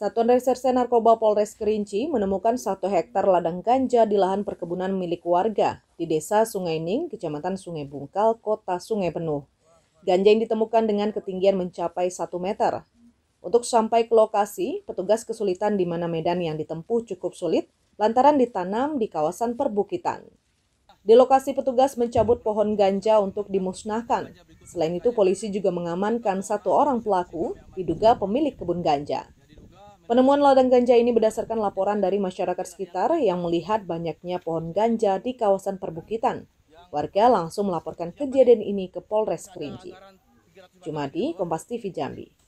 Satuan Reserse Narkoba Polres Kerinci menemukan satu hektar ladang ganja di lahan perkebunan milik warga di Desa Sungai Ning, Kecamatan Sungai Bungkal, Kota Sungai Penuh. Ganja yang ditemukan dengan ketinggian mencapai satu meter. Untuk sampai ke lokasi, petugas kesulitan di mana medan yang ditempuh cukup sulit lantaran ditanam di kawasan perbukitan. Di lokasi petugas mencabut pohon ganja untuk dimusnahkan. Selain itu, polisi juga mengamankan satu orang pelaku, diduga pemilik kebun ganja. Penemuan ladang ganja ini berdasarkan laporan dari masyarakat sekitar yang melihat banyaknya pohon ganja di kawasan perbukitan. Warga langsung melaporkan kejadian ini ke Polres Kerinci. Jumadi, Kompas TV Jambi.